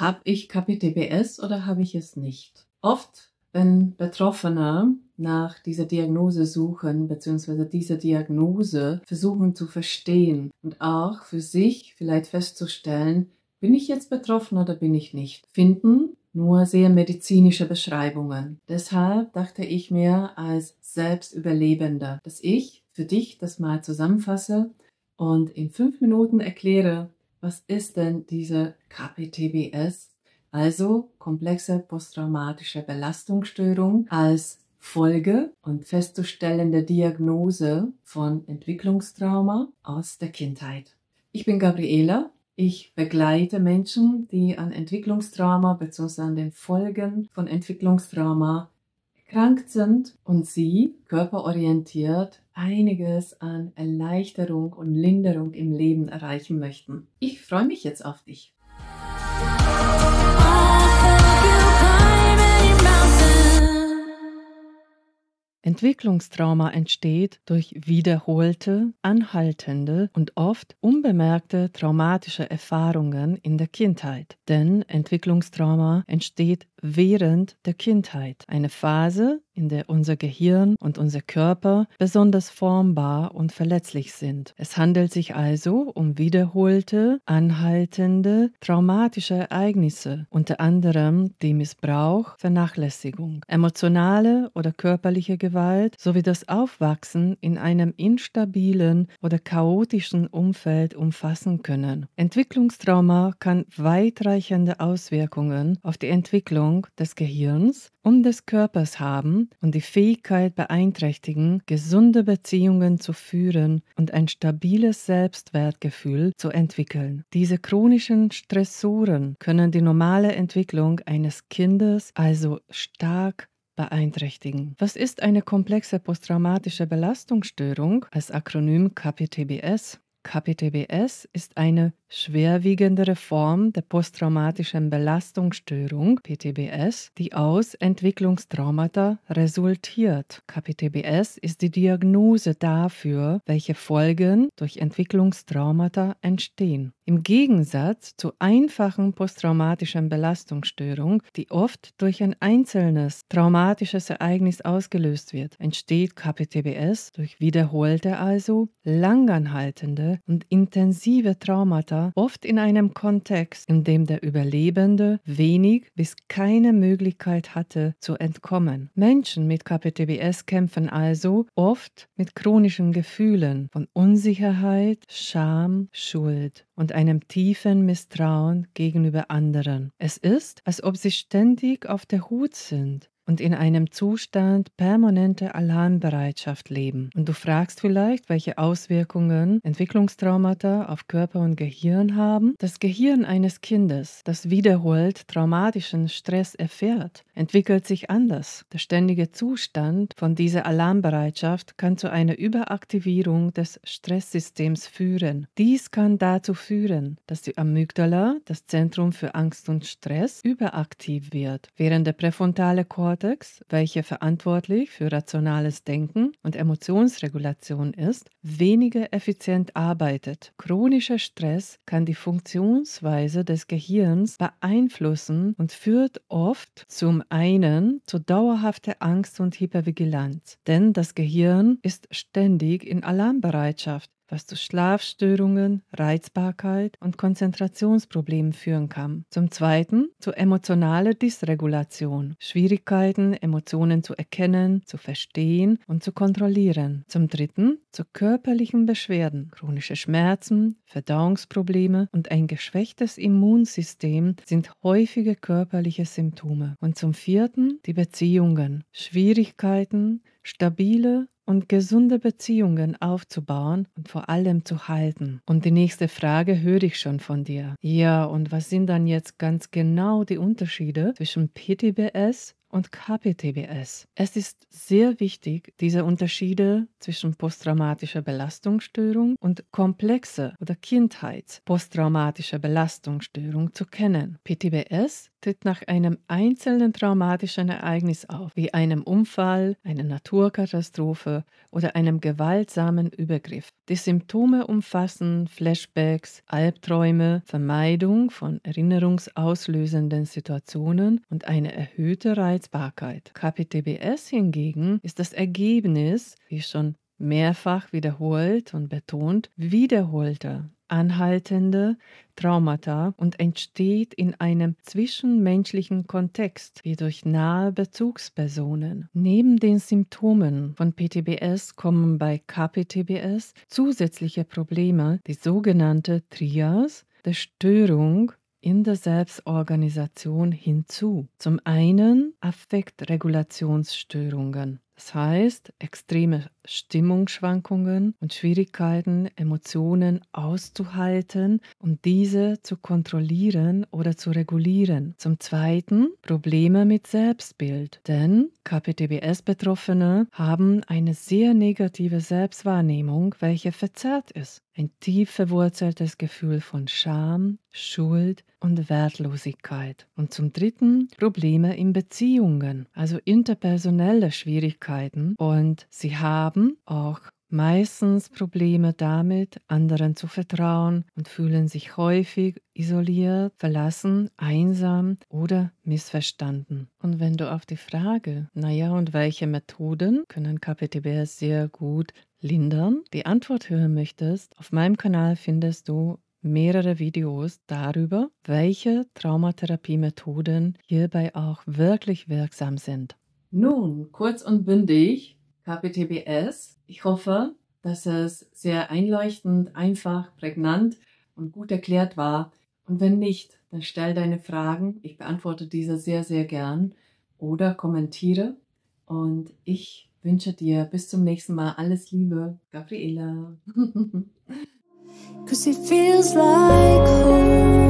habe ich KPTBS oder habe ich es nicht? Oft, wenn Betroffene nach dieser Diagnose suchen, bzw. diese Diagnose versuchen zu verstehen und auch für sich vielleicht festzustellen, bin ich jetzt betroffen oder bin ich nicht? Finden nur sehr medizinische Beschreibungen. Deshalb dachte ich mir als Selbstüberlebender, dass ich für dich das mal zusammenfasse und in fünf Minuten erkläre, was ist denn diese KPTBS? Also komplexe posttraumatische Belastungsstörung als Folge und festzustellende Diagnose von Entwicklungstrauma aus der Kindheit. Ich bin Gabriela. Ich begleite Menschen, die an Entwicklungstrauma bzw. an den Folgen von Entwicklungstrauma erkrankt sind und sie körperorientiert einiges an Erleichterung und Linderung im Leben erreichen möchten. Ich freue mich jetzt auf dich. Entwicklungstrauma entsteht durch wiederholte, anhaltende und oft unbemerkte traumatische Erfahrungen in der Kindheit. Denn Entwicklungstrauma entsteht während der Kindheit, eine Phase, in der unser Gehirn und unser Körper besonders formbar und verletzlich sind. Es handelt sich also um wiederholte, anhaltende, traumatische Ereignisse, unter anderem die Missbrauch, Vernachlässigung, emotionale oder körperliche Gewalt sowie das Aufwachsen in einem instabilen oder chaotischen Umfeld umfassen können. Entwicklungstrauma kann weitreichende Auswirkungen auf die Entwicklung Funktionsstörung des Gehirns und des Körpers haben und die Fähigkeit beeinträchtigen, gesunde Beziehungen zu führen und ein stabiles Selbstwertgefühl zu entwickeln. Diese chronischen Stressoren können die normale Entwicklung eines Kindes also stark beeinträchtigen. Was ist eine komplexe posttraumatische Belastungsstörung als Akronym KPTBS? KPTBS ist eine schwerwiegende Reform der posttraumatischen Belastungsstörung PTBS, die aus Entwicklungstraumata resultiert. KPTBS ist die Diagnose dafür, welche Folgen durch Entwicklungstraumata entstehen. Im Gegensatz zur einfachen posttraumatischen Belastungsstörung, die oft durch ein einzelnes traumatisches Ereignis ausgelöst wird, entsteht KPTBS durch wiederholte, also langanhaltende und intensive Traumata Opfer, oft in einem Kontext, in dem der Überlebende wenig bis keine Möglichkeit hatte, zu entkommen. Menschen mit KPTBS kämpfen also oft mit chronischen Gefühlen von Unsicherheit, Scham, Schuld und einem tiefen Misstrauen gegenüber anderen. Es ist, als ob sie ständig auf der Hut sind, und in einem Zustand permanente Alarmbereitschaft leben. Und du fragst vielleicht, welche Auswirkungen Entwicklungstraumata auf Körper und Gehirn haben. Das Gehirn eines Kindes, das wiederholt traumatischen Stress erfährt, entwickelt sich anders. Der ständige Zustand von dieser Alarmbereitschaft kann zu einer Überaktivierung des Stresssystems führen. Dies kann dazu führen, dass die Amygdala, das Zentrum für Angst und Stress, überaktiv wird, während der präfrontale Kortex Neokortex, welche verantwortlich für rationales Denken und Emotionsregulation ist, weniger effizient arbeitet. Chronischer Stress kann die Funktionsweise des Gehirns beeinflussen und führt oft zum einen zu dauerhafter Angst und Hypervigilanz, denn das Gehirn ist ständig in Alarmbereitschaft was zu Schlafstörungen, Reizbarkeit und Konzentrationsproblemen führen kann. Zum Zweiten zu emotionaler Dysregulation, Schwierigkeiten, Emotionen zu erkennen, zu verstehen und zu kontrollieren. Zum Dritten zu körperlichen Beschwerden, chronische Schmerzen, Verdauungsprobleme und ein geschwächtes Immunsystem sind häufige körperliche Symptome. Und zum Vierten die Beziehungen, Schwierigkeiten, stabile und gesunde Beziehungen aufzubauen und vor allem zu halten. Und die nächste Frage höre ich schon von dir. Ja, und was sind dann jetzt ganz genau die Unterschiede zwischen PTBS und KPTBS. Es ist sehr wichtig, diese Unterschiede zwischen posttraumatischer Belastungsstörung und komplexer oder Kindheits-posttraumatischer Belastungsstörung zu kennen. PTBS tritt nach einem einzelnen traumatischen Ereignis auf, wie einem Unfall, einer Naturkatastrophe oder einem gewaltsamen Übergriff. Die Symptome umfassen Flashbacks, Albträume, Vermeidung von erinnerungsauslösenden Situationen und eine erhöhte Reizbarkeit. KPTBS hingegen ist das Ergebnis, wie schon mehrfach wiederholt und betont, wiederholter anhaltende Traumata und entsteht in einem zwischenmenschlichen Kontext wie durch nahe Bezugspersonen. Neben den Symptomen von PTBS kommen bei KPTBS zusätzliche Probleme, die sogenannte Trias der Störung in der Selbstorganisation hinzu. Zum einen Affektregulationsstörungen. Das heißt, extreme Stimmungsschwankungen und Schwierigkeiten, Emotionen auszuhalten und um diese zu kontrollieren oder zu regulieren. Zum Zweiten Probleme mit Selbstbild, denn KPTBS-Betroffene haben eine sehr negative Selbstwahrnehmung, welche verzerrt ist ein tief verwurzeltes Gefühl von Scham, Schuld und Wertlosigkeit. Und zum Dritten Probleme in Beziehungen, also interpersonelle Schwierigkeiten. Und sie haben auch meistens Probleme damit, anderen zu vertrauen und fühlen sich häufig isoliert, verlassen, einsam oder missverstanden. Und wenn du auf die Frage, naja, und welche Methoden können KPTBS sehr gut lindern, die Antwort hören möchtest, auf meinem Kanal findest du mehrere Videos darüber, welche Traumatherapie-Methoden hierbei auch wirklich wirksam sind. Nun, kurz und bündig, KPTBS. Ich hoffe, dass es sehr einleuchtend, einfach, prägnant und gut erklärt war. Und wenn nicht, dann stell deine Fragen. Ich beantworte diese sehr, sehr gern oder kommentiere. Und ich wünsche dir bis zum nächsten Mal alles Liebe, Gabriela.